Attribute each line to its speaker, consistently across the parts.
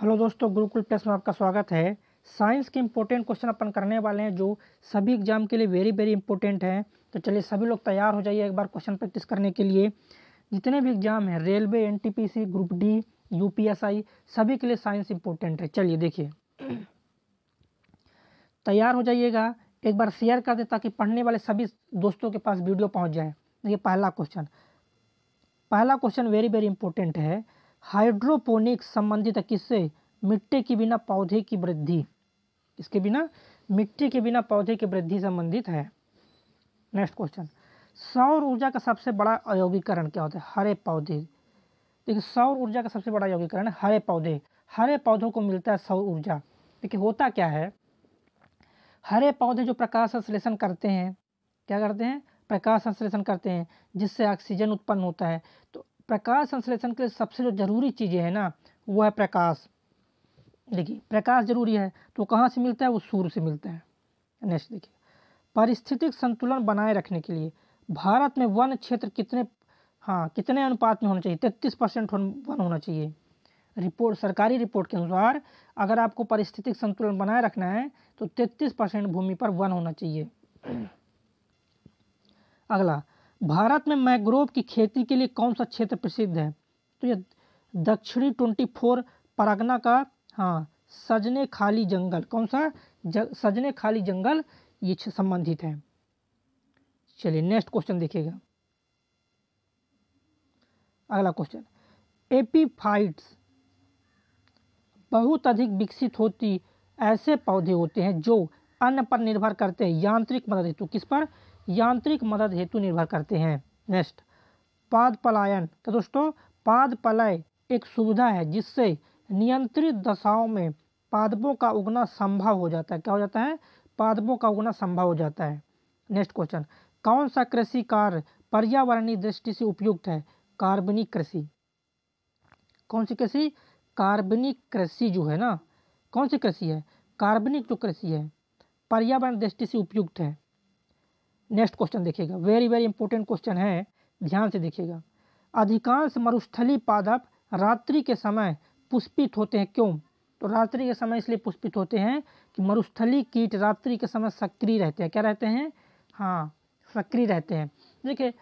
Speaker 1: Hello दोस्तों Gurukul plus में आपका स्वागत है साइंस के इम्पोर्टेंट क्वेश्चन अपन करने वाले हैं जो सभी एग्जाम के लिए वेरी वेरी इंपॉर्टेंट हैं तो चलिए सभी लोग तैयार हो जाइए एक बार क्वेश्चन प्रैक्टिस करने के लिए जितने भी एग्जाम हैं रेलवे एन ग्रुप डी यू सभी के लिए साइंस इंपॉर्टेंट है चलिए देखिए तैयार हो जाइएगा एक बार शेयर कर दें ताकि पढ़ने वाले सभी दोस्तों के पास वीडियो पहुँच जाए देखिए पहला क्वेश्चन पहला क्वेश्चन वेरी वेरी इंपॉर्टेंट है हाइड्रोपोनिक संबंधित किससे मिट्टी के बिना पौधे की वृद्धि इसके बिना मिट्टी के बिना पौधे की वृद्धि संबंधित है नेक्स्ट क्वेश्चन सौर ऊर्जा का सबसे बड़ा अयोगीकरण क्या होता है हरे पौधे देखिए सौर ऊर्जा का सबसे बड़ा अयोगीकरण है हरे पौधे हरे पौधों को मिलता है सौर ऊर्जा देखिए होता क्या है हरे पौधे जो प्रकाश संश्लेषण करते हैं क्या करते हैं प्रकाश संश्लेषण करते हैं जिससे ऑक्सीजन उत्पन्न होता है तो प्रकाश संश्लेषण के लिए सबसे जो ज़रूरी चीज़ें है ना वो है प्रकाश देखिए प्रकाश जरूरी है तो कहाँ से मिलता है वो सूर्य से मिलता है नेक्स्ट देखिए परिस्थितिक संतुलन बनाए रखने के लिए भारत में वन क्षेत्र कितने हाँ कितने अनुपात में होना चाहिए तैतीस परसेंट वन होना चाहिए रिपोर्ट सरकारी रिपोर्ट के अनुसार अगर आपको परिस्थितिक संतुलन बनाए रखना है तो तैतीस परसेंट भूमि पर वन होना चाहिए अगला भारत में मैग्रोव की खेती के लिए कौन सा क्षेत्र प्रसिद्ध है तो यह दक्षिणी ट्वेंटी फोर परगना का हाँ सजने खाली जंगल कौन सा ज, सजने खाली जंगल ये संबंधित है चलिए नेक्स्ट क्वेश्चन देखिएगा अगला क्वेश्चन एपीफाइट्स बहुत अधिक विकसित होती ऐसे पौधे होते हैं जो अन्न पर निर्भर करते हैं यांत्रिक मदद हेतु किस पर यांत्रिक मदद हेतु निर्भर करते हैं नेक्स्ट पाद पलायन तो दोस्तों पाद पलय एक सुविधा है जिससे नियंत्रित दशाओं में पादपों का उगना संभव हो जाता है क्या हो जाता है पादपों का उगना संभव हो जाता है नेक्स्ट क्वेश्चन कौन सा कृषि कार्य पर्यावरणीय दृष्टि से उपयुक्त है कार्बनिक कृषि कौन सी कृषि कार्बनिक कृषि जो है ना कौन सी कृषि है कार्बनिक जो कृषि है पर्यावरण दृष्टि से उपयुक्त है नेक्स्ट क्वेश्चन देखिएगा वेरी वेरी इंपॉर्टेंट क्वेश्चन है ध्यान से देखिएगा अधिकांश मरुस्थली पादप रात्रि के समय पुष्पित होते हैं क्यों तो रात्रि के समय इसलिए पुष्पित होते हैं कि मरुस्थली कीट रात्रि के समय सक्रिय रहते हैं क्या रहते हैं हाँ सक्रिय रहते हैं देखिए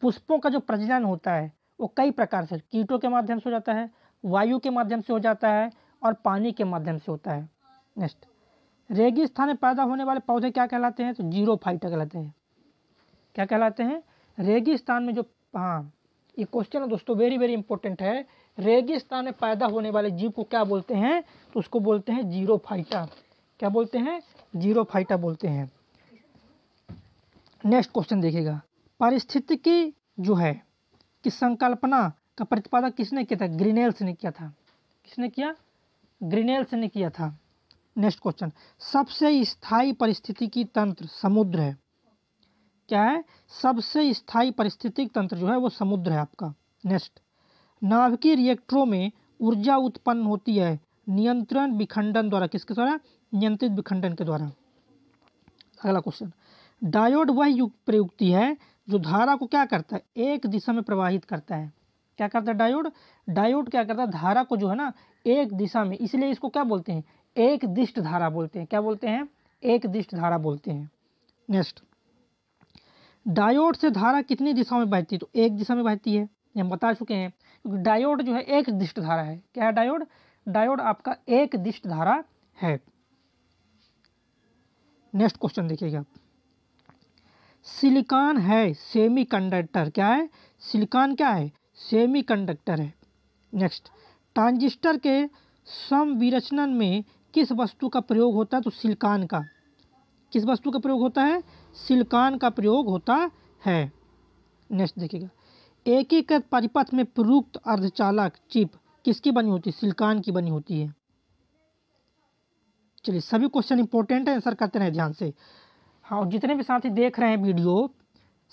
Speaker 1: पुष्पों का जो प्रजनन होता है वो कई प्रकार से कीटों के माध्यम से हो जाता है वायु के माध्यम से हो जाता है और पानी के माध्यम से होता है नेक्स्ट रेगिस्थान में पैदा होने वाले पौधे क्या कहलाते हैं तो जीरो फाइटर कहलाते हैं क्या कहलाते हैं रेगिस्तान में जो हाँ ये क्वेश्चन है दोस्तों वेरी वेरी इंपॉर्टेंट है रेगिस्तान में पैदा होने वाले जीव को क्या बोलते हैं तो उसको बोलते हैं जीरो फाइटा क्या बोलते हैं जीरो फाइटा बोलते हैं नेक्स्ट क्वेश्चन देखेगा पारिस्थितिकी जो है कि संकल्पना का प्रतिपादन किसने किया था ग्रीनेल्स ने किया था किसने किया ग्रीनेल्स ने किया था नेक्स्ट क्वेश्चन सबसे स्थायी की तंत्र समुद्र है क्या है सबसे स्थायी परिस्थितिक तंत्र जो है वो समुद्र है आपका नेक्स्ट नाभिकीय रिएक्टरों में ऊर्जा उत्पन्न होती है नियंत्रण विखंडन द्वारा किसके द्वारा नियंत्रित विखंडन के द्वारा अगला क्वेश्चन डायोड वह प्रयुक्ति है जो धारा को क्या करता है एक दिशा में प्रवाहित करता है क्या करता है डायोड डायोड क्या करता है धारा को जो है ना एक दिशा में इसलिए इसको क्या बोलते हैं एक दिष्ट धारा बोलते हैं क्या बोलते हैं एक दिष्ट धारा बोलते हैं नेक्स्ट डायोड से धारा कितनी दिशाओं में बहती है तो एक दिशा में बहती है हम बता चुके हैं क्योंकि डायोड जो है एक दिष्ट धारा है क्या है डायोड डायोड आपका एक दिष्ट धारा है नेक्स्ट क्वेश्चन देखिएगा आप सिलिकॉन है सेमी कंडक्टर क्या है सिलिकॉन क्या है सेमी कंडक्टर है नेक्स्ट ट्रांजिस्टर के सम विरचनन में किस वस्तु का प्रयोग होता है तो सिलिकॉन का किस वस्तु का प्रयोग होता है सिलकान का प्रयोग होता है नेक्स्ट देखिएगा एकीकृत परिपथ में प्रयुक्त अर्धचालक चिप किसकी बनी होती है सिलकान की बनी होती है चलिए सभी क्वेश्चन इंपॉर्टेंट है आंसर करते रहे ध्यान से हाँ और जितने भी साथी देख रहे हैं वीडियो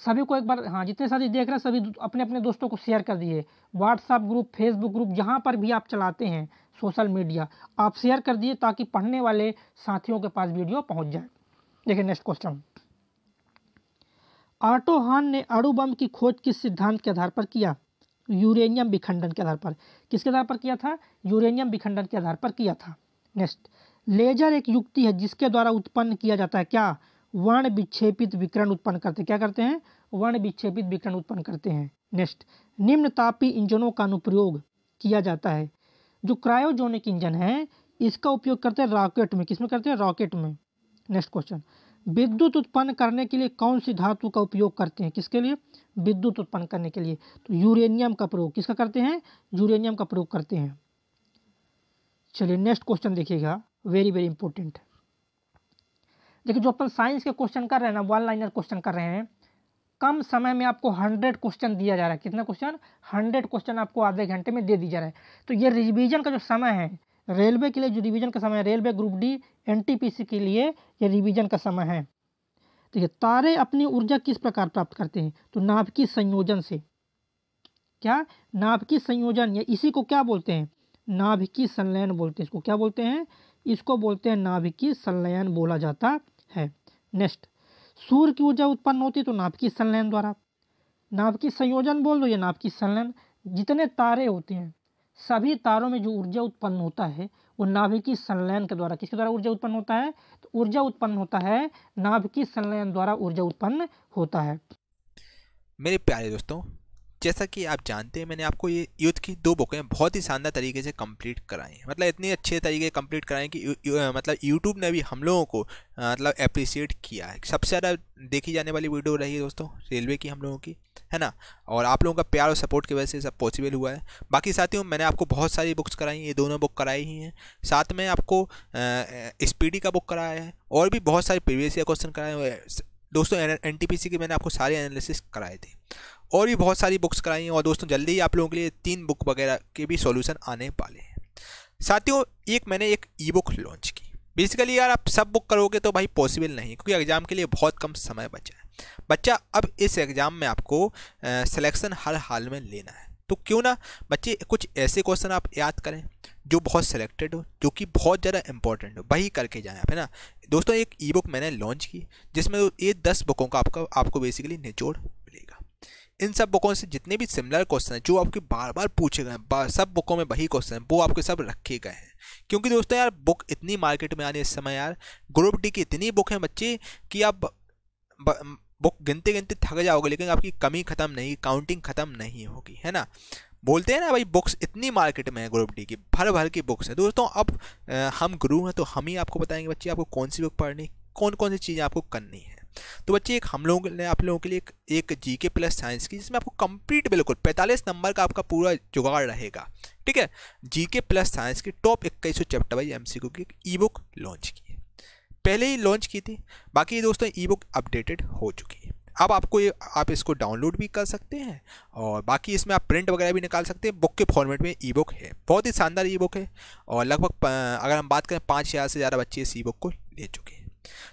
Speaker 1: सभी को एक बार हाँ जितने साथी देख रहे हैं सभी अपने अपने दोस्तों को शेयर कर दिए व्हाट्सअप ग्रुप फेसबुक ग्रुप जहाँ पर भी आप चलाते हैं सोशल मीडिया आप शेयर कर दिए ताकि पढ़ने वाले साथियों के पास वीडियो पहुँच जाए देखिए नेक्स्ट क्वेश्चन आटो हान ने अणु बम की खोज किस सिद्धांत के आधार पर किया यूरेनियम विखंडन के आधार पर किसके आधार पर किया था यूरेनियम विखंडन के आधार पर किया था नेक्स्ट लेजर एक युक्ति है जिसके द्वारा उत्पन्न किया जाता है क्या वर्ण विक्षेपित विकरण उत्पन्न करते क्या करते हैं वर्ण विक्षेपित विकरण उत्पन्न करते हैं नेक्स्ट निम्न तापी इंजनों का अनुप्रयोग किया जाता है जो क्रायोजोनिक इंजन है इसका उपयोग करते हैं रॉकेट में किसमें करते हैं रॉकेट में नेक्स्ट क्वेश्चन विद्युत उत्पन्न करने के लिए कौन सी धातु का उपयोग करते हैं किसके लिए विद्युत उत्पन्न करने के लिए तो यूरेनियम का प्रयोग किसका करते हैं यूरेनियम का प्रयोग करते हैं चलिए नेक्स्ट क्वेश्चन देखिएगा वेरी वेरी इंपॉर्टेंट देखिए जो अपन साइंस के क्वेश्चन कर रहे हैं ना वन लाइनर क्वेश्चन कर रहे हैं कम समय में आपको हंड्रेड क्वेश्चन दिया जा रहा है कितना क्वेश्चन हंड्रेड क्वेश्चन आपको आधे घंटे में दे दिया जा रहा है तो ये रिविजन का जो समय है रेलवे के लिए जो रिवीजन का समय है रेलवे ग्रुप डी एनटीपीसी के लिए ये रिवीजन का समय है देखिए है तारे अपनी ऊर्जा किस प्रकार प्राप्त करते हैं तो नाभिकीय संयोजन से क्या नाभिकीय संयोजन या इसी को क्या बोलते हैं नाभिकीय संलयन बोलते हैं इसको क्या बोलते हैं इसको बोलते हैं नाभिकीय संलयन बोला जाता है नेक्स्ट सूर्य की ऊर्जा उत्पन्न होती है तो नाभिकीय संलयन द्वारा नाभिकीय संयोजन बोल दो या नाभिकीय संलयन जितने तारे होते हैं सभी तारों में जो ऊर्जा उत्पन्न होता है वो नाभिकीय संलयन के द्वारा किसके द्वारा ऊर्जा उत्पन्न होता है तो ऊर्जा उत्पन्न होता है नाभिकीय संलयन द्वारा ऊर्जा उत्पन्न होता है
Speaker 2: मेरे प्यारे दोस्तों जैसा कि आप जानते हैं मैंने आपको ये युद्ध की दो बुकें बहुत ही शानदार तरीके से कंप्लीट कराई हैं मतलब इतने अच्छे तरीके कम्प्लीट कराएं कि यू, यू, मतलब यूट्यूब ने भी हम लोगों को मतलब अप्रिसिएट किया है सबसे ज़्यादा देखी जाने वाली वीडियो रही है दोस्तों रेलवे की हम लोगों की है ना और आप लोगों का प्यार और सपोर्ट की वजह से सब पॉसिबल हुआ है बाकी साथियों मैंने आपको बहुत सारी बुक्स कराई ये दोनों बुक कराई ही हैं साथ में आपको स्पीडी का बुक कराया है और भी बहुत सारे प्रीवियस ईयर क्वेश्चन कराए हुए दोस्तों एन टी पी सी मैंने आपको सारे एनालिसिस कराए थे और भी बहुत सारी बुक्स कराई हैं और दोस्तों जल्दी ही आप लोगों के लिए तीन बुक वगैरह के भी सॉल्यूशन आने वाले हैं साथियों एक मैंने एक ई बुक लॉन्च की बेसिकली यार आप सब बुक करोगे तो भाई पॉसिबल नहीं क्योंकि एग्ज़ाम के लिए बहुत कम समय बचा है बच्चा अब इस एग्ज़ाम में आपको सिलेक्शन हर हाल में लेना है तो क्यों ना बच्चे कुछ ऐसे क्वेश्चन आप याद करें जो बहुत सिलेक्टेड हो जो कि बहुत ज़्यादा इंपॉर्टेंट हो वही करके जाएं आप है ना दोस्तों एक ई बुक मैंने लॉन्च की जिसमें ये दस बुकों का आपका आपको बेसिकली निचोड़ इन सब बुकों से जितने भी सिमिलर क्वेश्चन हैं जो आपके बार बार पूछे गए हैं सब बुकों में वही क्वेश्चन हैं वो आपके सब रखे गए हैं क्योंकि दोस्तों यार बुक इतनी मार्केट में आने इस समय यार ग्रुप डी की इतनी बुक हैं बच्चे कि आप बुक गिनते गिनते थक जाओगे लेकिन आपकी कमी ख़त्म नहीं काउंटिंग ख़त्म नहीं होगी है ना बोलते हैं ना भाई बुक्स इतनी मार्केट में है ग्रुप डी की भर भर की बुक्स हैं दोस्तों अब हम गुरु हैं तो हम ही आपको बताएंगे बच्चे आपको कौन सी बुक पढ़नी कौन कौन सी चीज़ें आपको करनी है तो बच्चे एक हम लोगों ने आप लोगों के लिए एक, जी के प्लस साइंस की जिसमें आपको कंप्लीट बिल्कुल पैंतालीस नंबर का आपका पूरा जुगाड़ रहेगा ठीक है जी के प्लस साइंस की टॉप इक्कीस सौ चैप्टर वाइज एम सी की ई बुक लॉन्च की है पहले ही लॉन्च की थी बाकी दोस्तों ई बुक अपडेटेड हो चुकी है अब आपको ये आप इसको डाउनलोड भी कर सकते हैं और बाकी इसमें आप प्रिंट वगैरह भी निकाल सकते हैं बुक के फॉर्मेट में ई बुक है बहुत ही शानदार ई बुक है और लगभग अगर हम बात करें पाँच हज़ार से ज़्यादा बच्चे इस ई बुक को ले चुके हैं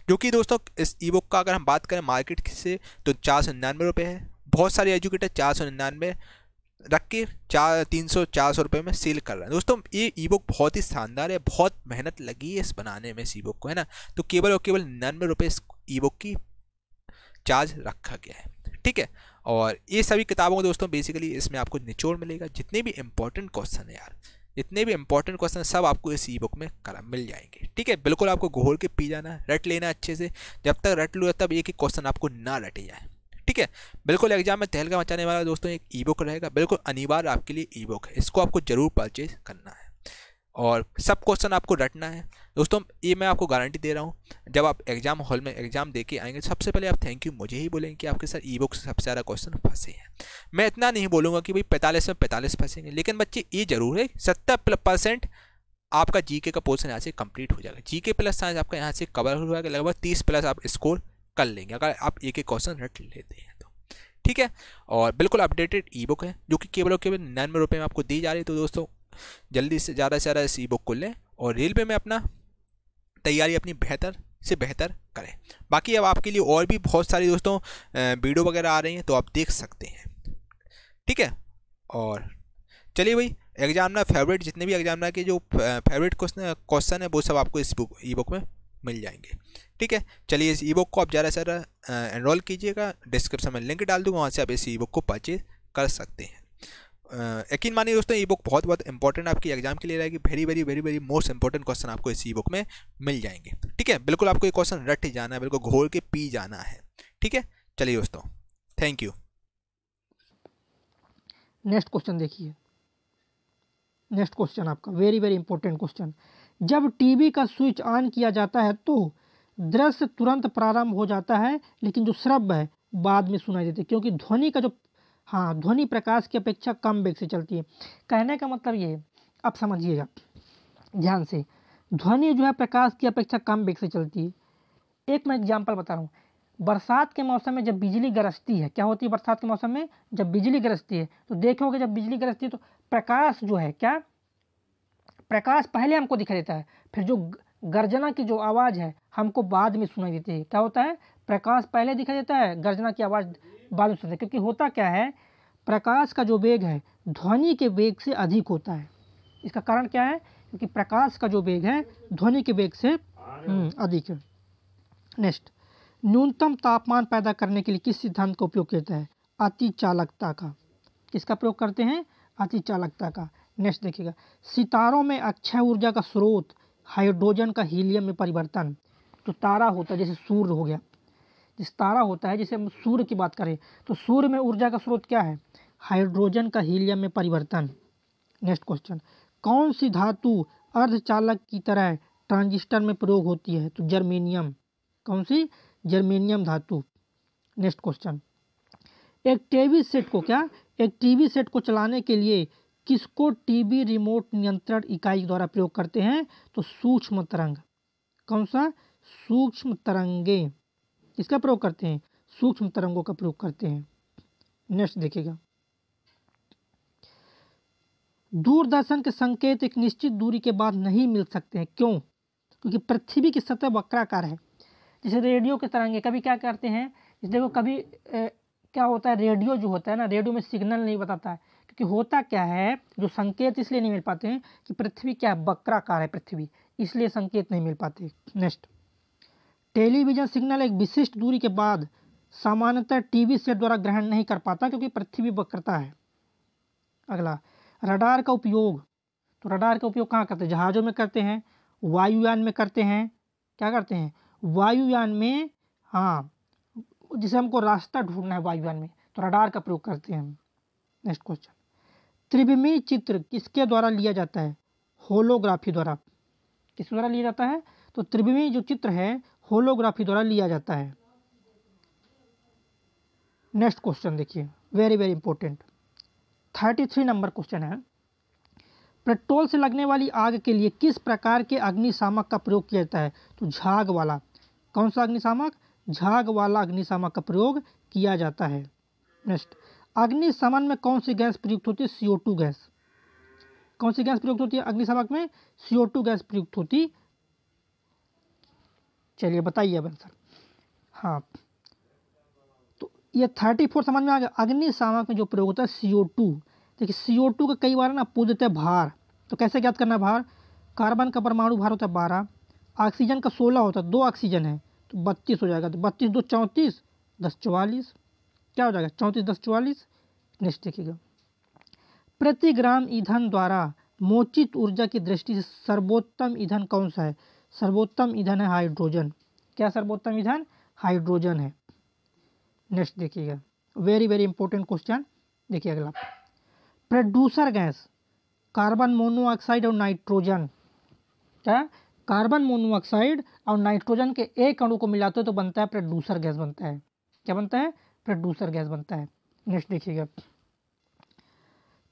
Speaker 2: जो कि दोस्तों इस ई बुक का अगर हम बात करें मार्केट से तो चार सौ निन्यानवे रुपये है बहुत सारे एजुकेटर चार सौ निन्यानवे रख के चार तीन सौ चार सौ रुपये में सेल कर रहे हैं दोस्तों ये ई बुक बहुत ही शानदार है बहुत मेहनत लगी है इस बनाने में इस ई बुक को है ना तो केवल और केवल निन्यानवे रुपये इस ई बुक की चार्ज रखा गया है ठीक है और ये सभी किताबों को दोस्तों बेसिकली इसमें आपको निचोड़ मिलेगा जितने भी इंपॉर्टेंट क्वेश्चन है यार जितने भी इंपॉर्टेंट क्वेश्चन सब आपको इस ई बुक में करा मिल जाएंगे ठीक है बिल्कुल आपको घोल के पी जाना रट लेना अच्छे से जब तक रट लो तब एक ही क्वेश्चन आपको ना रटे जाए ठीक है बिल्कुल एग्जाम में तहलका मचाने वाला दोस्तों एक ई बुक रहेगा बिल्कुल अनिवार्य आपके लिए ई बुक है इसको आपको जरूर परचेज करना है और सब क्वेश्चन आपको रटना है दोस्तों ये मैं आपको गारंटी दे रहा हूँ जब आप एग्ज़ाम हॉल में एग्ज़ाम दे के आएंगे सबसे पहले आप थैंक यू मुझे ही बोलेंगे कि आपके सर ई बुक से सबसे ज़्यादा क्वेश्चन फंसे हैं मैं इतना नहीं बोलूँगा कि भाई पैंतालीस में पैंतालीस फंसेंगे लेकिन बच्चे ये ज़रूर है सत्तर परसेंट आपका जी का पोर्सन यहाँ से कंप्लीट हो जाएगा के प्लस साइंस आपका यहाँ से कवर हो जाएगा लगभग तीस प्लस आप स्कोर कर लेंगे अगर आप एक एक क्वेश्चन रट लेते हैं तो ठीक है और बिल्कुल अपडेटेड ई बुक है जो कि केवल और केवल निन्यानवे रुपये में आपको दी जा रही है तो दोस्तों जल्दी से ज़्यादा से ज़्यादा इस ई बुक को लें और रेलवे में अपना तैयारी अपनी बेहतर से बेहतर करें बाकी अब आपके लिए और भी बहुत सारी दोस्तों वीडियो वगैरह आ रही हैं तो आप देख सकते हैं ठीक है और चलिए भाई एग्जाम ना फेवरेट जितने भी एग्जाम ना के जो फेवरेट क्वेश्चन क्वेश्चन है वो सब आपको इस बुक ई बुक में मिल जाएंगे ठीक है चलिए इस ई बुक को आप ज़्यादा से ज़्यादा एनरोल कीजिएगा डिस्क्रिप्शन में लिंक डाल दूँगा वहाँ से आप इस ई बुक को परचेज कर सकते हैं यकीन मानिए दोस्तों ये बुक बहुत बहुत इंपॉर्टेंट आपकी एग्जाम के लिए रहेगी very very very very most important question आपको इस ई बुक में मिल जाएंगे ठीक है बिल्कुल आपको ये क्वेश्चन रट ही जाना है बिल्कुल घोर के पी जाना है ठीक है चलिए दोस्तों थैंक यू
Speaker 1: नेक्स्ट क्वेश्चन देखिए नेक्स्ट क्वेश्चन आपका वेरी वेरी इंपॉर्टेंट क्वेश्चन जब टीवी का स्विच ऑन किया जाता है तो दृश्य तुरंत प्रारंभ हो जाता है लेकिन जो श्रब्द है बाद में सुनाई देते क्योंकि ध्वनि का जो हाँ ध्वनि प्रकाश की अपेक्षा कम वेग से चलती है कहने का मतलब ये अब समझिएगा ध्यान से ध्वनि जो है प्रकाश की अपेक्षा कम वेग से चलती है एक मैं एग्जाम्पल बता रहा हूँ बरसात के मौसम में जब बिजली गरजती है क्या होती है बरसात के मौसम में जब बिजली गरजती है तो देखोगे जब बिजली गरजती है तो प्रकाश जो है क्या प्रकाश पहले हमको दिखाई देता है फिर जो गर्जना की जो आवाज़ है हमको बाद में सुनाई देती है क्या होता है प्रकाश पहले दिखाई देता है गर्जना की आवाज़ बाद में सुनाई क्योंकि होता क्या है प्रकाश का जो वेग है ध्वनि के वेग से अधिक होता है इसका कारण क्या है क्योंकि प्रकाश का जो वेग है ध्वनि के वेग से हम्म, अधिक है नेक्स्ट न्यूनतम तापमान पैदा करने के लिए किस सिद्धांत का उपयोग करता है अति चालकता का किसका प्रयोग करते हैं अति चालकता का नेक्स्ट देखिएगा सितारों में अक्षय ऊर्जा का स्रोत हाइड्रोजन का हीलियम में परिवर्तन जो तो तारा होता है जैसे सूर्य हो गया जिस तारा होता है जैसे हम सूर्य की बात करें तो सूर्य में ऊर्जा का स्रोत क्या है हाइड्रोजन का हीलियम में परिवर्तन नेक्स्ट क्वेश्चन कौन सी धातु अर्धचालक की तरह ट्रांजिस्टर में प्रयोग होती है तो जर्मेनियम कौन सी जर्मेनियम धातु नेक्स्ट क्वेश्चन एक टीवी सेट को क्या एक टीवी सेट को चलाने के लिए किसको टीवी रिमोट नियंत्रण इकाई द्वारा प्रयोग करते हैं तो सूक्ष्म तरंग कौन सा सूक्ष्म तरंगे इसका प्रयोग करते हैं सूक्ष्म तरंगों का प्रयोग करते हैं नेक्स्ट देखिएगा दूरदर्शन के संकेत एक निश्चित दूरी के बाद नहीं मिल सकते हैं क्यों क्योंकि पृथ्वी की सतह वक्राकार है जैसे रेडियो के तरंगे कभी क्या करते हैं जैसे देखो कभी ए, क्या होता है रेडियो जो होता है ना रेडियो में सिग्नल नहीं बताता है क्योंकि होता क्या है जो संकेत इसलिए नहीं मिल पाते हैं कि पृथ्वी क्या है वक्राकार है पृथ्वी इसलिए संकेत नहीं मिल पाते नेक्स्ट टेलीविजन सिग्नल एक विशिष्ट दूरी के बाद सामान्यतः टीवी सेट द्वारा ग्रहण नहीं कर पाता क्योंकि पृथ्वी वक्रता है अगला रडार का उपयोग तो रडार का उपयोग कहाँ करते हैं जहाज़ों में करते हैं वायुयान में करते हैं क्या करते हैं वायुयान में हाँ जिसे हमको रास्ता ढूंढना है वायुयान में तो रडार का प्रयोग करते हैं नेक्स्ट क्वेश्चन त्रिविमी चित्र किसके द्वारा लिया जाता है होलोग्राफी द्वारा किस द्वारा लिया जाता है तो त्रिविमी जो चित्र है होलोग्राफी द्वारा लिया जाता है नेक्स्ट क्वेश्चन देखिए very very important thirty three number question है पेट्रोल से लगने वाली आग के लिए किस प्रकार के अग्निशामक का प्रयोग किया जाता है तो झाग वाला कौन सा अग्निशामक झाग वाला अग्निशामक का प्रयोग किया जाता है नेक्स्ट अग्निशमन में कौन सी गैस प्रयुक्त होती है सीओ गैस कौन सी गैस प्रयुक्त होती है अग्निशामक में सीओ गैस प्रयुक्त होती चलिए बताइए अब आंसर हाँ तो ये थर्टी फोर समझ में आ गया अग्निशामक में जो प्रयोग होता है सी ओ टू देखिए सी ओ टू का कई बार ना पूछ देते भार तो कैसे ज्ञात करना भार कार्बन का परमाणु भार होता है बारह ऑक्सीजन का सोलह होता है दो ऑक्सीजन है तो बत्तीस हो जाएगा तो बत्तीस दो चौंतीस दस चवालीस क्या हो जाएगा चौंतीस दस चवालीस नेक्स्ट देखिएगा प्रति ग्राम ईंधन द्वारा मोचित ऊर्जा की दृष्टि से सर्वोत्तम ईंधन कौन सा है सर्वोत्तम ईंधन है हाइड्रोजन क्या सर्वोत्तम ईंधन हाइड्रोजन है नेक्स्ट देखिएगा वेरी वेरी इंपॉर्टेंट क्वेश्चन देखिए अगला प्रोड्यूसर गैस कार्बन मोनोऑक्साइड और नाइट्रोजन क्या कार्बन मोनोऑक्साइड और नाइट्रोजन के एक अणु को मिलाते हैं तो बनता है प्रोड्यूसर गैस बनता है क्या बनता है प्रोड्यूसर गैस बनता है नेक्स्ट देखिएगा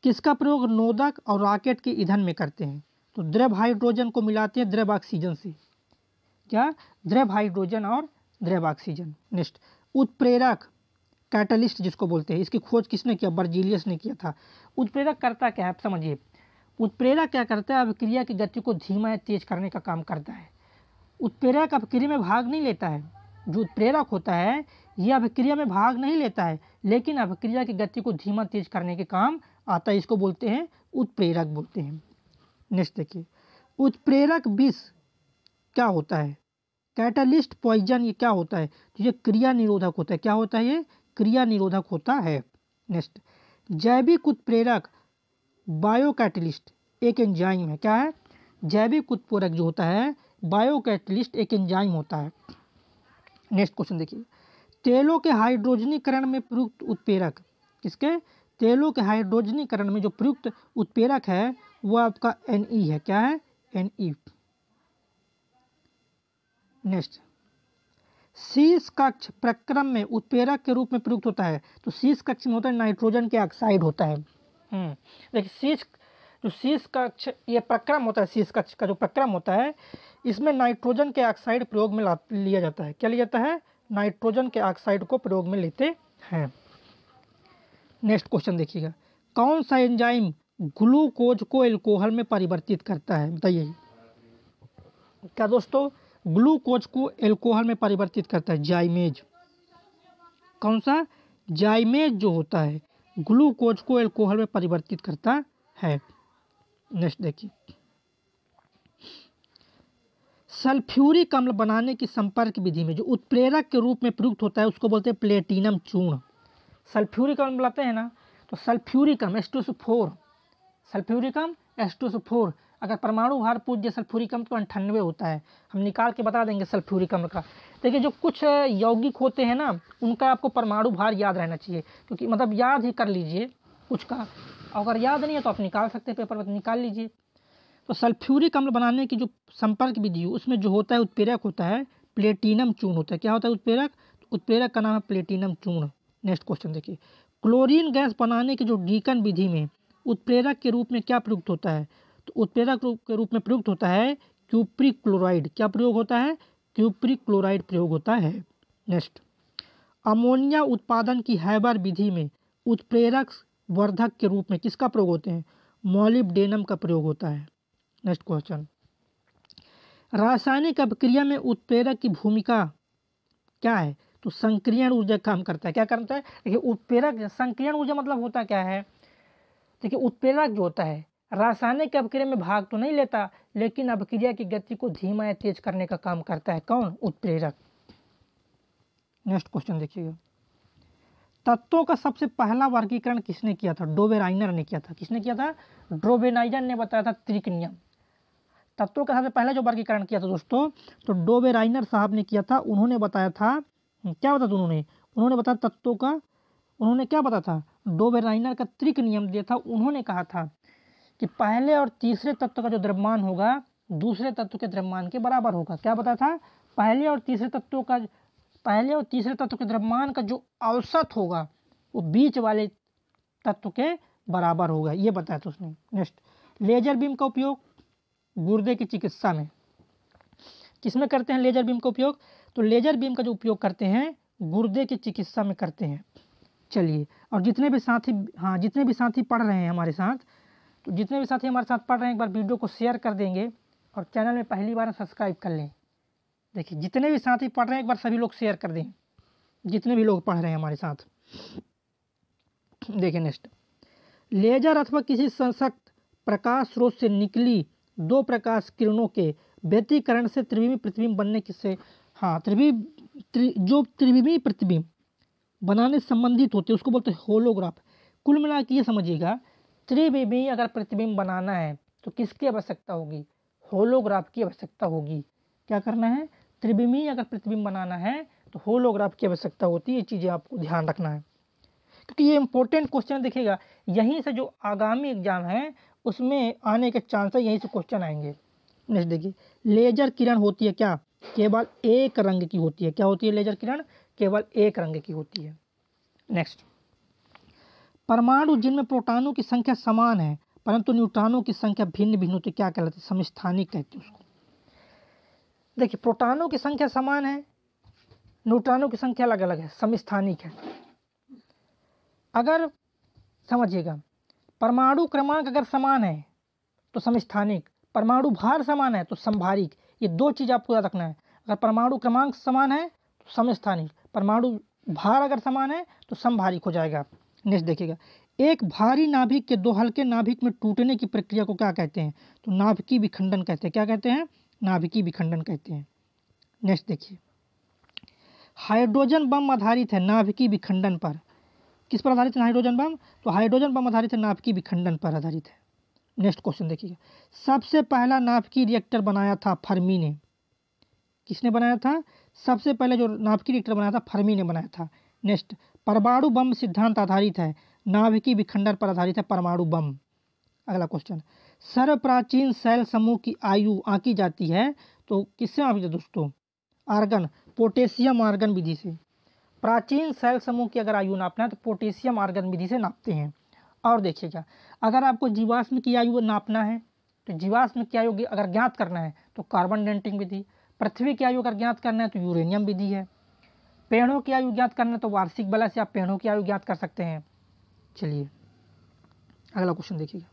Speaker 1: किसका प्रयोग नोदक और रॉकेट के ईंधन में करते हैं तो द्रव हाइड्रोजन को मिलाते हैं द्रव ऑक्सीजन से क्या द्रव हाइड्रोजन और द्रव ऑक्सीजन नेक्स्ट उत्प्रेरक कैटलिस्ट जिसको बोलते हैं इसकी खोज किसने किया बर्जीलियस ने किया था उत्प्रेरक करता क्या है आप समझिए उत्प्रेरक क्या करता है अभिक्रिया की गति को धीमा या तेज करने का काम करता है उत्प्रेरक अभिक्रिया में भाग नहीं लेता है जो उत्प्रेरक होता है यह अभिक्रिया में भाग नहीं लेता है लेकिन अभिक्रिया की गति को धीमा तेज करने के काम आता है इसको बोलते हैं उत्प्रेरक बोलते हैं नेक्स्ट देखिए उत्प्रेरक विष क्या होता है कैटलिस्ट पॉइजन ये क्या होता है तो ये क्रिया निरोधक होता है क्या होता है ये क्रिया निरोधक होता है नेक्स्ट जैविक उत्प्रेरक बायो कैटलिस्ट एक एंजाइम है क्या है जैविक उत्प्रेरक जो होता है बायो कैटलिस्ट एक एंजाइम होता है नेक्स्ट क्वेश्चन देखिए तेलों के हाइड्रोजनीकरण में प्रयुक्त उत्प्रेरक किसके तेलों के हाइड्रोजनीकरण में जो प्रयुक्त उत्प्रेरक है वो आपका एन ई e है क्या है एन ई नेक्स्ट शीश कक्ष प्रक्रम में उत्पेरक के रूप में प्रयुक्त होता है तो शीश कक्ष में होता है नाइट्रोजन के ऑक्साइड होता है हम्म। देखिए शीश जो शीश कक्ष ये प्रक्रम होता है शीश कक्ष का जो प्रक्रम होता है इसमें नाइट्रोजन के ऑक्साइड प्रयोग में लिया जाता है क्या लिया जाता है नाइट्रोजन के ऑक्साइड को प्रयोग में लेते हैं नेक्स्ट क्वेश्चन देखिएगा कौन सा एंजाइम ग्लूकोज को एल्कोहल में परिवर्तित करता है बताइए क्या दोस्तों ग्लूकोज को एल्कोहल में परिवर्तित करता है जाइमेज कौन सा जाइमेज जो होता है ग्लूकोज को एल्कोहल में परिवर्तित करता है नेक्स्ट देखिए सल्फ्यूरिक अम्ल बनाने की संपर्क विधि में जो उत्प्रेरक के रूप में प्रयुक्त होता है उसको बोलते हैं प्लेटिनम चूर्ण सल्फ्यूरिक अम्ल बनाते हैं ना तो सल्फ्यूरिक अम्ल एस टू फोर सल्फ्यूरिकम एस टू फोर अगर परमाणु भार पूज्य सल्फ्यूरिकम तो अंठानवे होता है हम निकाल के बता देंगे सल्फ्यूरिकम का देखिए जो कुछ यौगिक होते हैं ना उनका आपको परमाणु भार याद रहना चाहिए क्योंकि मतलब याद ही कर लीजिए कुछ का अगर याद नहीं है तो आप निकाल सकते हैं पेपर पर तो निकाल लीजिए तो सल्फ्यूरिक अम्ल बनाने की जो संपर्क विधि उसमें जो होता है उत्प्रेरक होता है प्लेटिनम चूर्ण होता है क्या होता है उत्प्रेरक उत्प्रेरक का नाम है प्लेटिनम चूर्ण नेक्स्ट क्वेश्चन देखिए क्लोरीन गैस बनाने की जो डीकन विधि में उत्प्रेरक के रूप में क्या प्रयुक्त होता है तो उत्प्रेरक के रूप में प्रयुक्त होता है क्यूप्री क्लोराइड क्या प्रयोग होता है क्यूप्री क्लोराइड प्रयोग होता है नेक्स्ट अमोनिया उत्पादन की हैबर विधि में उत्प्रेरक वर्धक के रूप में किसका प्रयोग होते हैं मोलिबडेनम का प्रयोग होता है नेक्स्ट क्वेश्चन रासायनिक अभिक्रिया में उत्प्रेरक की भूमिका क्या है तो संक्रियण ऊर्जा काम करता है क्या करता है देखिए उत्प्रेरक संक्रियण ऊर्जा मतलब होता क्या है देखिए उत्प्रेरक जो होता है रासायनिक अभिक्रिया में भाग तो नहीं लेता लेकिन अभिक्रिया की गति को धीमा या तेज करने का काम करता है कौन उत्प्रेरक नेक्स्ट क्वेश्चन देखिएगा तत्वों का सबसे पहला वर्गीकरण किसने किया था डोबेराइनर ने किया था किसने किया था डोबेनाइजर ने बताया था त्रिक नियम तत्वों का सबसे पहला जो वर्गीकरण किया था दोस्तों तो डोबेराइनर साहब ने किया था उन्होंने बताया था क्या बताया था उन्होंने उन्होंने बताया तत्वों का उन्होंने क्या बताया था डोबेराइनर का त्रिक नियम दिया था उन्होंने कहा था कि पहले और तीसरे तत्व का जो द्रव्यमान होगा दूसरे तत्व के द्रव्यमान के बराबर होगा क्या बताया था पहले और तीसरे तत्व का पहले और तीसरे तत्व के द्रव्यमान का जो औसत होगा वो बीच वाले तत्व के बराबर होगा ये बताया था उसने नेक्स्ट लेजर बीम का उपयोग गुर्दे की चिकित्सा में किसमें करते हैं लेजर बीम का उपयोग तो लेजर बीम का जो उपयोग करते हैं गुर्दे की चिकित्सा में करते हैं चलिए और जितने भी साथी हाँ जितने भी साथी पढ़ रहे हैं हमारे साथ तो जितने भी साथी हमारे साथ पढ़ रहे हैं एक बार वीडियो को शेयर कर देंगे और चैनल में पहली बार सब्सक्राइब कर लें देखिए जितने भी साथी पढ़ रहे हैं एक बार सभी लोग शेयर कर दें जितने भी लोग पढ़ रहे हैं हमारे साथ देखिए नेक्स्ट लेजर अथवा किसी संसक्त प्रकाश स्रोत से निकली दो प्रकाश किरणों के व्यतीकरण से त्रिविमी प्रतिबिंब बनने किससे हाँ त्रिवी त्रि, जो त्रिविमी प्रतिबिंब बनाने संबंधित होते हैं उसको बोलते हैं होलोग्राफ कुल मिला के ये समझिएगा त्रिवेमी अगर प्रतिबिंब बनाना है तो किसकी आवश्यकता होगी होलोग्राफ की आवश्यकता होगी क्या करना है त्रिवेमी अगर प्रतिबिंब बनाना है तो होलोग्राफ की आवश्यकता होती है ये चीज़ें आपको ध्यान रखना है क्योंकि ये इंपॉर्टेंट क्वेश्चन देखिएगा यहीं से जो आगामी एग्जाम है उसमें आने के चांस यहीं से क्वेश्चन आएंगे नेक्स्ट देखिए लेजर किरण होती है क्या केवल एक रंग की होती है क्या होती है लेजर किरण केवल एक रंग की होती है नेक्स्ट परमाणु जिनमें प्रोटानों की संख्या समान है परंतु न्यूट्रॉनों की संख्या भिन्न भिन्न होती है क्या कहलाती है समस्थानिक कहते हैं उसको देखिए प्रोटानों की संख्या समान है न्यूट्रॉनों की संख्या अलग अलग है समस्थानिक है अगर समझिएगा परमाणु क्रमांक अगर समान है तो समस्थानिक परमाणु भार समान है तो संभारिक ये दो चीज़ आपको याद रखना है अगर परमाणु क्रमांक समान है तो समस्थानिक परमाणु भार अगर समान है तो भारिक हो जाएगा नेक्स्ट देखिएगा एक भारी नाभिक के दो हल्के नाभिक में टूटने की प्रक्रिया को क्या कहते हैं तो नाभिकी विखंडन कहते हैं क्या कहते हैं नाभिकी विखंडन कहते हैं नेक्स्ट देखिए हाइड्रोजन बम आधारित है नाभिकी विखंडन पर किस पर आधारित है हाइड्रोजन बम तो हाइड्रोजन बम आधारित है नाभिकी विखंडन पर आधारित है नेक्स्ट क्वेश्चन देखिएगा सबसे पहला नाभिकी रिएक्टर बनाया था फर्मी ने किसने बनाया था सबसे पहले जो नाभिकीय रिएक्टर बनाया था फर्मी ने बनाया था नेक्स्ट परमाणु बम सिद्धांत आधारित है नाभिकीय विखंडन पर आधारित है परमाणु बम अगला क्वेश्चन सर्व प्राचीन सेल समूह की आयु आंकी जाती है तो किससे आंकी दोस्तों आर्गन पोटेशियम आर्गन विधि से प्राचीन सेल समूह की अगर आयु नापना है तो पोटेशियम आर्गन विधि से नापते हैं और देखिएगा अगर आपको जीवाश्म की आयु नापना है तो जीवाश्म की आयु अगर ज्ञात करना है तो कार्बन डेंटिंग विधि पृथ्वी की आयु अगर ज्ञात करना है तो यूरेनियम विधि है पेड़ों की आयु ज्ञात करना है तो वार्षिक बला से आप पेड़ों की आयु ज्ञात कर सकते हैं चलिए अगला क्वेश्चन देखिएगा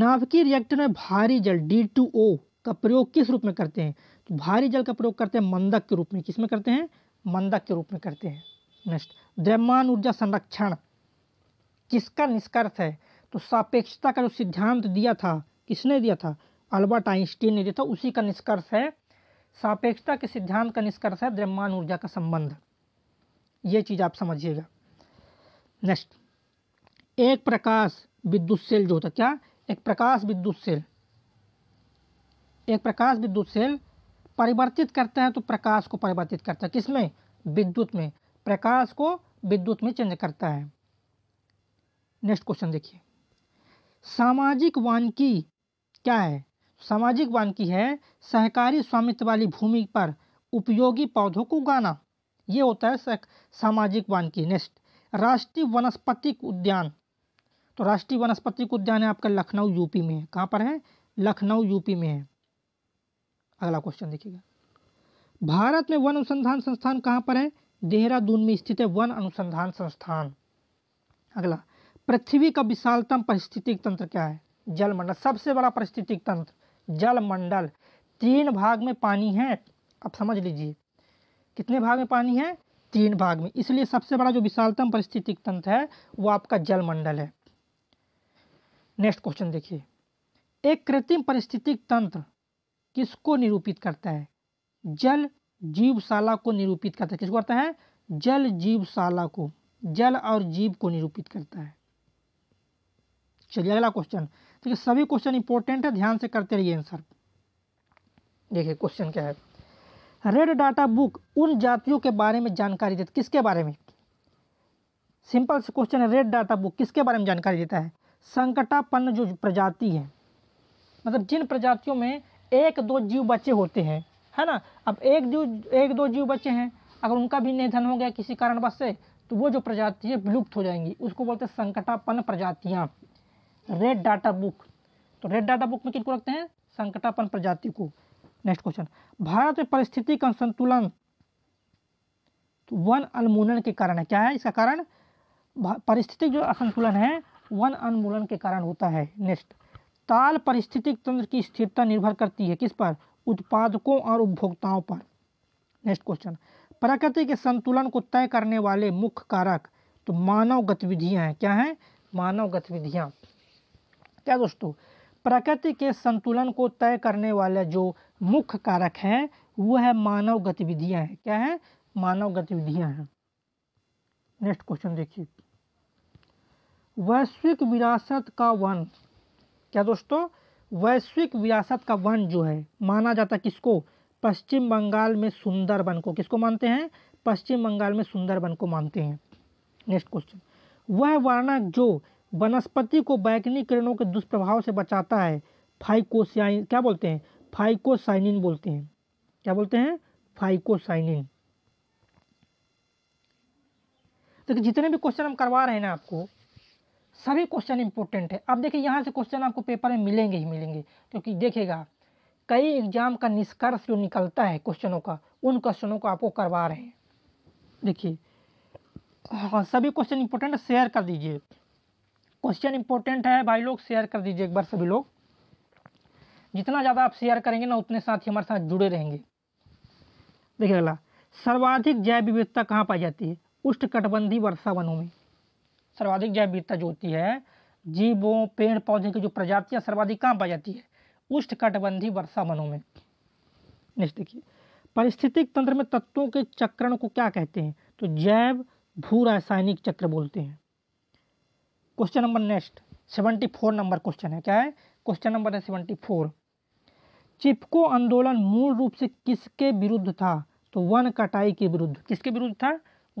Speaker 1: नाभिकीय रिएक्टर में भारी जल डी टू ओ का प्रयोग किस रूप में करते हैं तो भारी जल का प्रयोग करते हैं मंदक के रूप में किस में करते हैं मंदक के रूप में करते हैं नेक्स्ट द्रव्यमान ऊर्जा संरक्षण किसका निष्कर्ष है तो सापेक्षता का जो सिद्धांत दिया था किसने दिया था अल्बर्ट आइंस्टीन ने दिया था उसी का निष्कर्ष है सापेक्षता के सिद्धांत का निष्कर्ष है द्रव्यमान ऊर्जा का संबंध ये चीज़ आप समझिएगा नेक्स्ट एक प्रकाश विद्युत सेल जो होता क्या एक प्रकाश विद्युत सेल एक प्रकाश विद्युत सेल परिवर्तित करते हैं तो प्रकाश को परिवर्तित करता है किसमें विद्युत में प्रकाश को विद्युत में चेंज करता है नेक्स्ट क्वेश्चन देखिए सामाजिक वानकी क्या है सामाजिक की है सहकारी स्वामित्व वाली भूमि पर उपयोगी पौधों को उगाना ये होता है सामाजिक की नेक्स्ट राष्ट्रीय वनस्पतिक उद्यान तो राष्ट्रीय वनस्पतिक उद्यान है आपका लखनऊ यूपी में है कहाँ पर है लखनऊ यूपी में है अगला क्वेश्चन देखिएगा भारत में वन अनुसंधान संस्थान कहाँ पर है देहरादून में स्थित है वन अनुसंधान संस्थान अगला पृथ्वी का विशालतम परिस्थितिक तंत्र क्या है जलमंडल सबसे बड़ा परिस्थितिक तंत्र जलमंडल तीन भाग में पानी है अब समझ लीजिए कितने भाग में पानी है तीन भाग में इसलिए सबसे बड़ा जो विशालतम परिस्थितिक तंत्र है वो आपका जलमंडल है नेक्स्ट क्वेश्चन देखिए एक कृत्रिम परिस्थितिक तंत्र किसको निरूपित करता है जल जीवशाला को निरूपित करता है किसको करता है जल जीवशाला को जल और जीव को निरूपित करता है चलिए अगला क्वेश्चन ठीक तो सभी क्वेश्चन इंपॉर्टेंट है ध्यान से करते रहिए आंसर देखिए क्वेश्चन क्या है रेड डाटा बुक उन जातियों के बारे में जानकारी देती किसके बारे में सिंपल से क्वेश्चन है रेड डाटा बुक किसके बारे में जानकारी देता है संकटापन्न जो प्रजाति है मतलब जिन प्रजातियों में एक दो जीव बच्चे होते हैं है ना अब एक जीव एक दो जीव बच्चे हैं अगर उनका भी निधन हो गया किसी कारणवश से तो वो जो प्रजाति है विलुप्त हो जाएंगी उसको बोलते हैं संकटापन्न प्रजातियाँ रेड डाटा बुक तो रेड डाटा बुक में किनको रखते हैं संकटापन प्रजाति को नेक्स्ट क्वेश्चन भारत में परिस्थिति का संतुलन तो वन अनमूलन के कारण है क्या है इसका कारण परिस्थितिक जो असंतुलन है वन अनमूलन के कारण होता है नेक्स्ट ताल परिस्थितिक तंत्र की स्थिरता निर्भर करती है किस पर उत्पादकों और उपभोक्ताओं पर नेक्स्ट क्वेश्चन प्रकृति के संतुलन को तय करने वाले मुख्य कारक तो मानव गतिविधियां हैं क्या हैं मानव गतिविधियां क्या दोस्तों प्रकृति के संतुलन को तय करने वाले जो मुख्य कारक हैं वो है मानव गतिविधियां हैं क्या है मानव गतिविधियां हैं नेक्स्ट क्वेश्चन देखिए वैश्विक विरासत का वन क्या दोस्तों वैश्विक विरासत का वन जो है माना जाता किसको पश्चिम बंगाल में सुंदर वन को किसको मानते हैं पश्चिम बंगाल में सुंदर वन को मानते हैं नेक्स्ट क्वेश्चन वह वर्णक जो वनस्पति को बैगनी किरणों के दुष्प्रभाव से बचाता है फाइकोसाइन क्या बोलते हैं फाइकोसाइनिन बोलते हैं क्या बोलते हैं फाइकोसाइनिन देखिए जितने भी क्वेश्चन हम करवा रहे हैं ना आपको सभी क्वेश्चन इंपॉर्टेंट है अब देखिए यहाँ से क्वेश्चन आपको पेपर में मिलेंगे ही मिलेंगे क्योंकि देखिएगा कई एग्जाम का निष्कर्ष जो निकलता है क्वेश्चनों का उन क्वेश्चनों को आपको करवा रहे हैं देखिए हाँ सभी क्वेश्चन इंपॉर्टेंट शेयर कर दीजिए क्वेश्चन इंपॉर्टेंट है भाई लोग शेयर कर दीजिए एक बार सभी लोग जितना ज़्यादा आप शेयर करेंगे ना उतने साथ ही हमारे साथ जुड़े रहेंगे देखिए अगला सर्वाधिक जैव विविधता कहाँ पाई जाती है उष्ट कटबंधी वर्षा वनों में सर्वाधिक जैव विविधता जो होती है जीवों पेड़ पौधे की जो प्रजातियाँ सर्वाधिक कहाँ पाई जाती है उष्ट कटबंधी वर्षा वनों में नेक्स्ट देखिए परिस्थितिक तंत्र में तत्वों के चक्रण को क्या कहते हैं तो जैव भू रासायनिक चक्र बोलते हैं question number next seventy four number question है क्या है क्वेश्चन नंबर है सेवेंटी फोर चिपको आंदोलन मूल रूप से किसके विरुद्ध था तो वन कटाई के विरुद्ध किसके विरुद्ध था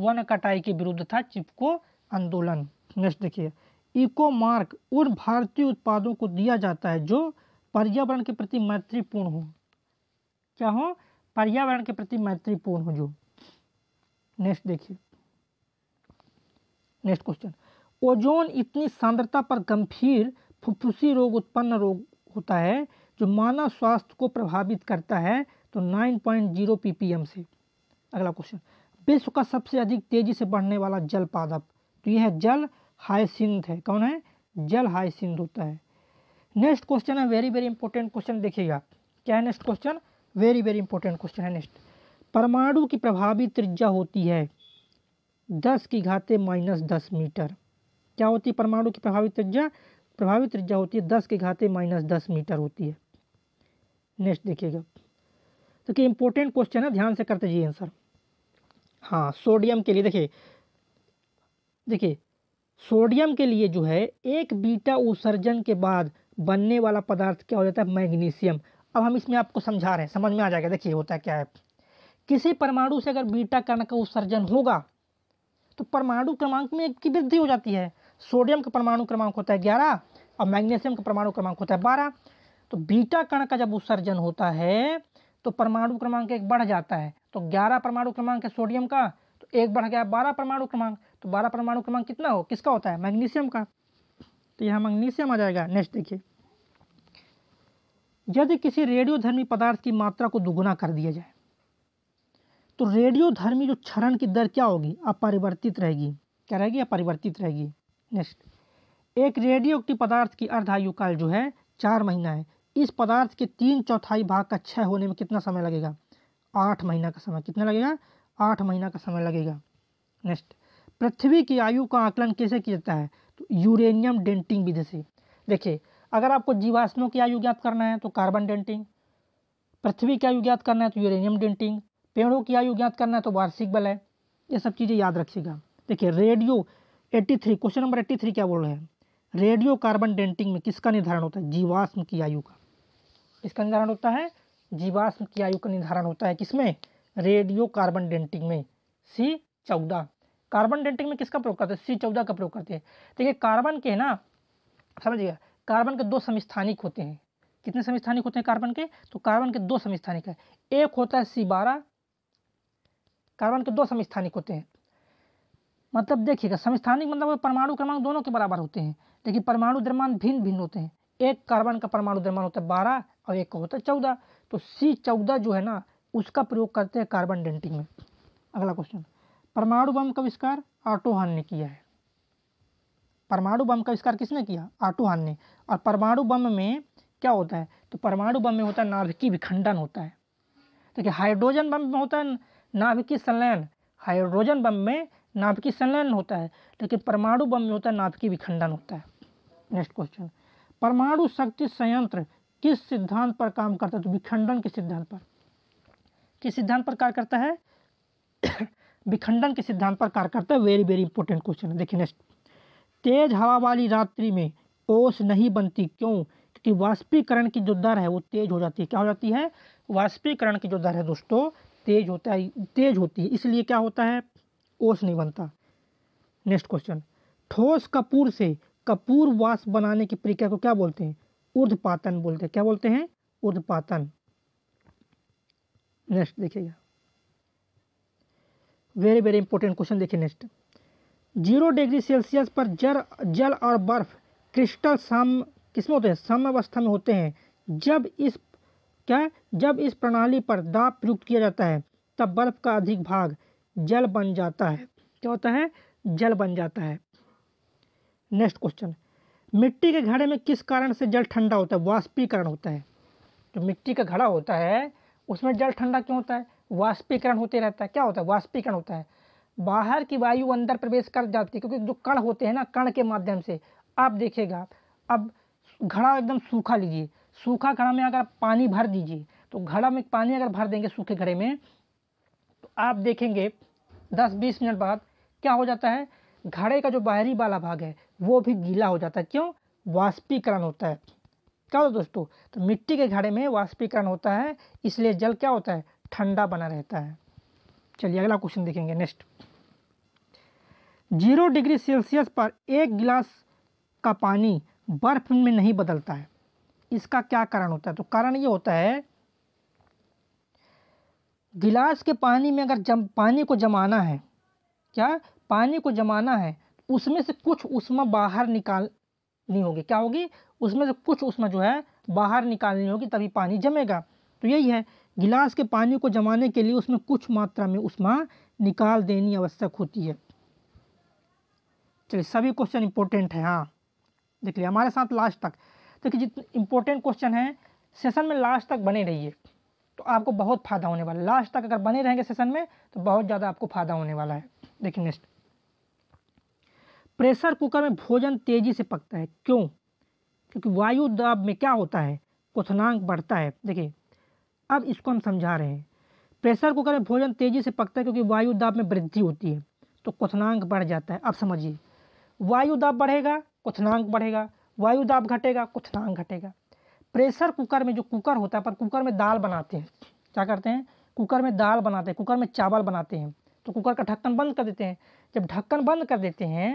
Speaker 1: वन कटाई के विरुद्ध था चिपको आंदोलन नेक्स्ट देखिए इको मार्क उन भारतीय उत्पादों को दिया जाता है जो पर्यावरण के प्रति मैत्रीपूर्ण हो क्या हो पर्यावरण के प्रति मैत्रीपूर्ण हो जो नेक्स्ट देखिए नेक्स्ट क्वेश्चन ओजोन इतनी सांद्रता पर गंभीर फुफ्फुसी रोग उत्पन्न रोग होता है जो मानव स्वास्थ्य को प्रभावित करता है तो 9.0 पॉइंट से अगला क्वेश्चन विश्व का सबसे अधिक तेजी से बढ़ने वाला जल पादप तो यह जल हाइसिंध है कौन है जल हाइसिंध होता है नेक्स्ट क्वेश्चन है वेरी वेरी इंपॉर्टेंट क्वेश्चन देखिएगा क्या है next question very very important question है नेक्स्ट परमाणु की प्रभावी त्रिज्या होती है दस की घाते माइनस दस मीटर क्या होती है परमाणु की प्रभावी त्रिज्या प्रभावी त्रिज्या होती है दस के घाते माइनस दस मीटर होती है नेक्स्ट देखिएगा तो कि इंपॉर्टेंट क्वेश्चन है ध्यान से करते जाइए आंसर हाँ सोडियम के लिए देखिए देखिए सोडियम के लिए जो है एक बीटा उत्सर्जन के बाद बनने वाला पदार्थ क्या हो जाता है मैग्नीशियम अब हम इसमें आपको समझा रहे हैं समझ में आ जाएगा देखिए होता है क्या है किसी परमाणु से अगर बीटा कण का उत्सर्जन होगा तो परमाणु क्रमांक में एक की वृद्धि हो जाती है सोडियम का परमाणु क्रमांक होता है ग्यारह और मैग्नीशियम का परमाणु क्रमांक होता है बारह तो बीटा कण का जब उत्सर्जन होता है तो परमाणु क्रमांक एक बढ़ जाता है तो ग्यारह परमाणु क्रमांक है सोडियम का तो एक बढ़ गया बारह परमाणु क्रमांक तो बारह परमाणु क्रमांक कितना हो किसका होता है मैग्नीशियम का तो यहाँ मैग्नीशियम आ जाएगा नेक्स्ट देखिए यदि किसी रेडियोधर्मी पदार्थ की मात्रा को दुगुना कर दिया जाए तो रेडियोधर्मी जो क्षरण की दर क्या होगी अपरिवर्तित रहेगी क्या रहेगी अपरिवर्तित रहेगी नेक्स्ट एक रेडियो एक्टिव पदार्थ की आयु काल जो है चार महीना है इस पदार्थ के तीन चौथाई भाग का क्षय होने में कितना समय लगेगा आठ महीना का समय कितना लगेगा आठ महीना का समय लगेगा नेक्स्ट पृथ्वी की आयु का आकलन कैसे किया जाता है तो यूरेनियम डेंटिंग विधि से देखिए अगर आपको जीवाश्मों की आयु ज्ञात करना है तो कार्बन डेंटिंग पृथ्वी की आयु ज्ञात करना है तो यूरेनियम डेंटिंग पेड़ों की आयु ज्ञात करना है तो वार्षिक बल है ये सब चीज़ें याद रखिएगा देखिए रेडियो 83 क्वेश्चन नंबर 83 क्या बोल रहे हैं रेडियो कार्बन डेंटिंग में किसका निर्धारण होता है जीवाश्म की आयु का इसका निर्धारण होता है जीवाश्म की आयु का निर्धारण होता है किसमें रेडियो कार्बन डेंटिंग में सी चौदह कार्बन डेंटिंग में किसका प्रयोग करते हैं सी चौदह का प्रयोग करते हैं देखिए कार्बन के ना समझिएगा कार्बन के दो समस्थानिक होते हैं कितने समस्थानिक होते हैं कार्बन के तो कार्बन के दो समस्थानिक है एक होता है सी बारह कार्बन के दो समस्थानिक होते हैं मतलब देखिएगा समस्थानिक मतलब परमाणु क्रमांक दोनों के बराबर होते हैं लेकिन परमाणु द्रव्यमान भिन्न भिन्न होते हैं एक कार्बन का परमाणु द्रव्यमान होता है बारह और एक का होता है चौदह तो सी चौदह जो है ना उसका प्रयोग करते हैं कार्बन डेंटिंग में अगला क्वेश्चन परमाणु बम का आविष्कार आटोहान ने किया है परमाणु बम का आविष्कार किसने किया आटोहान ने और परमाणु बम में क्या होता है तो परमाणु बम में होता है नाभिकीय विखंडन होता है देखिए हाइड्रोजन बम में होता है नाभिकीय संलयन हाइड्रोजन बम में नाभिकीय संलयन होता है लेकिन परमाणु बम में होता है नाभिकीय विखंडन होता है नेक्स्ट क्वेश्चन परमाणु शक्ति संयंत्र किस सिद्धांत पर काम करता है तो विखंडन के सिद्धांत पर किस सिद्धांत पर कार्य करता है विखंडन के सिद्धांत पर कार्य करता है वेरी वेरी इंपॉर्टेंट क्वेश्चन है देखिए नेक्स्ट तेज हवा वाली रात्रि में ओस नहीं बनती क्यों क्योंकि वाष्पीकरण की जो दर है वो तेज हो जाती है क्या हो जाती है वाष्पीकरण की जो दर है दोस्तों तेज होता है तेज होती है इसलिए क्या होता है ओस नहीं बनता नेक्स्ट क्वेश्चन ठोस कपूर से कपूर वास बनाने की प्रक्रिया को क्या बोलते हैं ऊर्धपातन बोलते हैं क्या बोलते हैं ऊर्धपातन नेक्स्ट देखिएगा वेरी वेरी इंपॉर्टेंट क्वेश्चन देखिए नेक्स्ट जीरो डिग्री सेल्सियस पर जल जल और बर्फ क्रिस्टल सम किसमें होते हैं सम अवस्था में होते हैं जब इस क्या जब इस प्रणाली पर दाब प्रयुक्त किया जाता है तब बर्फ का अधिक भाग जल बन जाता है क्या होता है जल बन जाता है नेक्स्ट क्वेश्चन मिट्टी के घड़े में किस कारण से जल ठंडा होता है वाष्पीकरण होता है जो मिट्टी का घड़ा होता है उसमें जल ठंडा क्यों होता है वाष्पीकरण होते रहता है क्या होता है वाष्पीकरण होता है बाहर की वायु अंदर प्रवेश कर जाती है क्योंकि जो कण होते हैं ना कण के माध्यम से आप देखेगा अब घड़ा एकदम सूखा लीजिए सूखा घड़ा में अगर पानी भर दीजिए तो घड़ा में पानी अगर भर देंगे सूखे घड़े में आप देखेंगे 10-20 मिनट बाद क्या हो जाता है घड़े का जो बाहरी वाला भाग है वो भी गीला हो जाता है क्यों वाष्पीकरण होता है क्या होता है दोस्तों तो मिट्टी के घड़े में वाष्पीकरण होता है इसलिए जल क्या होता है ठंडा बना रहता है चलिए अगला क्वेश्चन देखेंगे नेक्स्ट जीरो डिग्री सेल्सियस पर एक गिलास का पानी बर्फ में नहीं बदलता है इसका क्या कारण होता है तो कारण ये होता है गिलास के पानी में अगर जम पानी को जमाना है क्या पानी को जमाना है उसमें से कुछ उष्मा बाहर निकालनी होगी क्या होगी उसमें से कुछ उष्मा जो है बाहर निकालनी होगी तभी पानी जमेगा तो यही है गिलास के पानी को जमाने के लिए उसमें कुछ मात्रा में उष्मा निकाल देनी आवश्यक होती है चलिए सभी क्वेश्चन इंपॉर्टेंट है हाँ देख लिया हमारे साथ लास्ट तक देखिए जितने इंपॉर्टेंट क्वेश्चन है सेशन में लास्ट तक बने रहिए तो आपको बहुत फ़ायदा होने वाला है लास्ट तक अगर बने रहेंगे सेशन में तो बहुत ज़्यादा आपको फ़ायदा होने वाला है देखिए नेक्स्ट प्रेशर कुकर में भोजन तेज़ी से पकता है क्यों क्योंकि वायु दाब में क्या होता है क्वनांक बढ़ता है देखिए अब इसको हम समझा रहे हैं प्रेशर कुकर में भोजन तेज़ी से पकता है क्योंकि वायु दाब में वृद्धि होती है तो क्वनांक बढ़ जाता है अब समझिए वायु दाब बढ़ेगा क्वनांक बढ़ेगा वायु दाब घटेगा कुथनांक घटेगा प्रेशर कुकर में जो कुकर होता है पर कुकर में दाल बनाते हैं क्या करते हैं कुकर में दाल बनाते हैं कुकर में चावल बनाते हैं तो कुकर का ढक्कन बंद कर देते हैं जब ढक्कन बंद कर देते हैं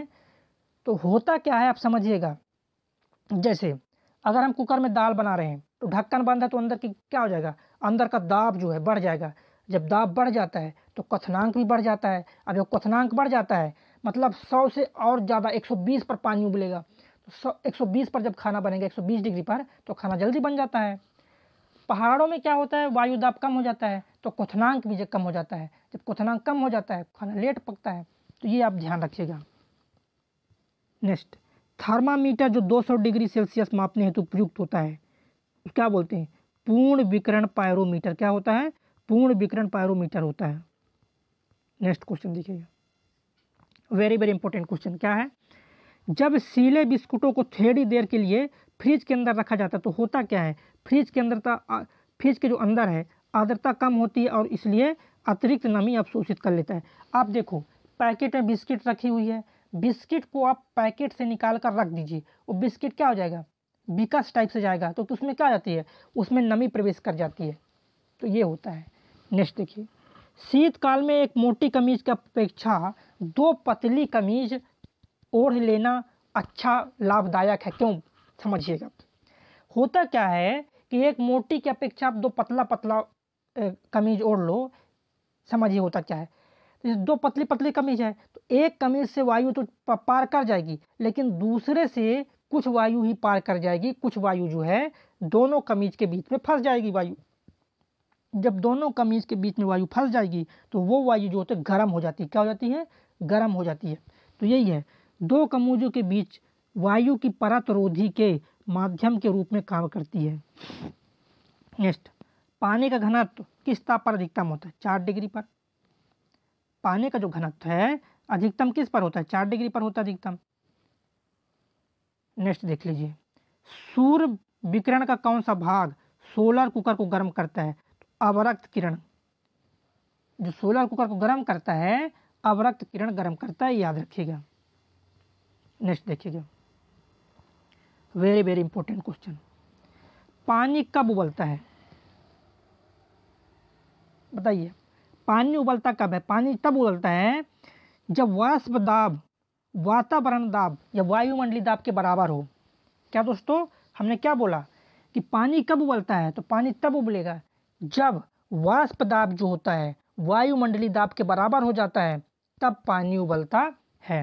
Speaker 1: तो होता क्या है आप समझिएगा जैसे अगर हम कुकर में दाल बना रहे हैं तो ढक्कन बंद है तो अंदर की क्या हो जाएगा अंदर का दाब जो है बढ़ जाएगा जब दाब बढ़ जाता है तो कथनांक भी बढ़ जाता है अब जब कथनांक बढ़ जाता है मतलब सौ से और ज़्यादा एक सौ बीस पर पानी उबलेगा सौ एक सौ बीस पर जब खाना बनेगा एक सौ बीस डिग्री पर तो खाना जल्दी बन जाता है पहाड़ों में क्या होता है वायु दाब कम हो जाता है तो क्वथनांक भी कम हो जाता है जब क्वथनांक कम हो जाता है खाना लेट पकता है तो ये आप ध्यान रखिएगा नेक्स्ट थर्मामीटर जो 200 डिग्री सेल्सियस मापने हेतु प्रयुक्त होता है क्या बोलते हैं पूर्ण विकरण पायरोमीटर क्या होता है पूर्ण विकरण पायरोमीटर होता है नेक्स्ट क्वेश्चन देखिएगा वेरी वेरी इंपॉर्टेंट क्वेश्चन क्या है जब सीले बिस्कुटों को थोड़ी देर के लिए फ्रिज के अंदर रखा जाता है तो होता क्या है फ्रिज के अंदर फ्रिज के जो अंदर है आर्द्रता कम होती है और इसलिए अतिरिक्त नमी अवशोषित कर लेता है आप देखो पैकेट में बिस्किट रखी हुई है बिस्किट को आप पैकेट से निकाल कर रख दीजिए वो बिस्किट क्या हो जाएगा बिकस टाइप से जाएगा तो, तो उसमें क्या जाती है उसमें नमी प्रवेश कर जाती है तो ये होता है नेक्स्ट देखिए शीतकाल में एक मोटी कमीज की अपेक्षा दो पतली कमीज ओढ़ लेना अच्छा लाभदायक है क्यों समझिएगा होता क्या है कि एक मोटी की अपेक्षा आप दो पतला पतला कमीज ओढ़ लो समझिए होता क्या है तो दो पतली पतली कमीज है तो एक कमीज से वायु तो पार कर जाएगी लेकिन दूसरे से कुछ वायु ही पार कर जाएगी कुछ वायु जो है दोनों कमीज के बीच में फंस जाएगी वायु जब दोनों कमीज के बीच में वायु फंस जाएगी तो वो वायु जो होती है गर्म हो जाती है क्या हो जाती है गर्म हो जाती है तो यही है दो कमोजों के बीच वायु की परत रोधी के माध्यम के रूप में काम करती है नेक्स्ट पानी का घनत्व किस ताप पर अधिकतम होता है चार डिग्री पर पानी का जो घनत्व है अधिकतम किस पर होता है चार डिग्री पर होता है अधिकतम नेक्स्ट देख लीजिए सूर्य विकिरण का कौन सा भाग सोलर कुकर को गर्म करता है तो अवरक्त किरण जो सोलर कुकर को गर्म करता है अवरक्त किरण गर्म करता है याद रखिएगा नेक्स्ट देखिएगा वेरी वेरी इंपॉर्टेंट क्वेश्चन पानी कब उबलता है बताइए पानी उबलता कब है पानी तब उबलता है जब वाष्प दाब वातावरण दाब या वायुमंडलीय दाब के बराबर हो क्या दोस्तों हमने क्या बोला कि पानी कब उबलता है तो पानी तब उबलेगा जब वाष्प दाब जो होता है वायुमंडलीय दाब के बराबर हो जाता है तब पानी उबलता है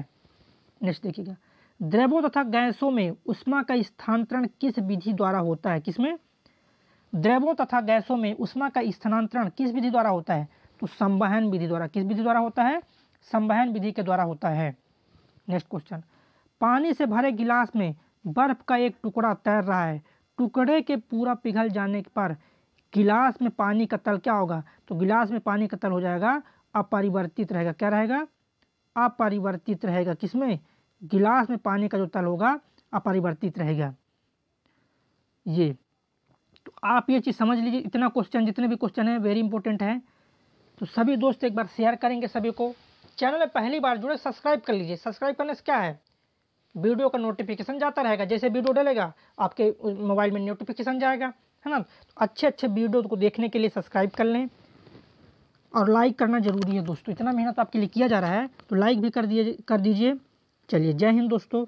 Speaker 1: नेक्स्ट देखिएगा द्रवों तथा गैसों में उष्मा का स्थानांतरण किस विधि द्वारा होता है किसमें द्रवों तथा गैसों में उष्मा का स्थानांतरण किस विधि द्वारा होता है तो संवहन विधि द्वारा किस विधि द्वारा होता है संवहन विधि के द्वारा होता है नेक्स्ट क्वेश्चन पानी से भरे गिलास में बर्फ का एक टुकड़ा तैर रहा है टुकड़े के पूरा पिघल जाने पर गिलास में पानी का तल क्या होगा तो गिलास में पानी का तल हो जाएगा अपरिवर्तित रहेगा क्या रहेगा अपरिवर्तित रहेगा किसमें गिलास में पानी का जो तल होगा अपरिवर्तित रहेगा ये तो आप ये चीज़ समझ लीजिए इतना क्वेश्चन जितने भी क्वेश्चन हैं वेरी इंपॉर्टेंट हैं तो सभी दोस्त एक बार शेयर करेंगे सभी को चैनल में पहली बार जुड़े सब्सक्राइब कर लीजिए सब्सक्राइब करने से क्या है वीडियो का नोटिफिकेशन जाता रहेगा जैसे वीडियो डलेगा आपके मोबाइल में नोटिफिकेशन जाएगा है ना तो अच्छे अच्छे वीडियो को देखने के लिए सब्सक्राइब कर लें और लाइक करना ज़रूरी है दोस्तों इतना मेहनत आपके लिए किया जा रहा है तो लाइक भी कर दिए कर दीजिए चलिए जय हिंद दोस्तों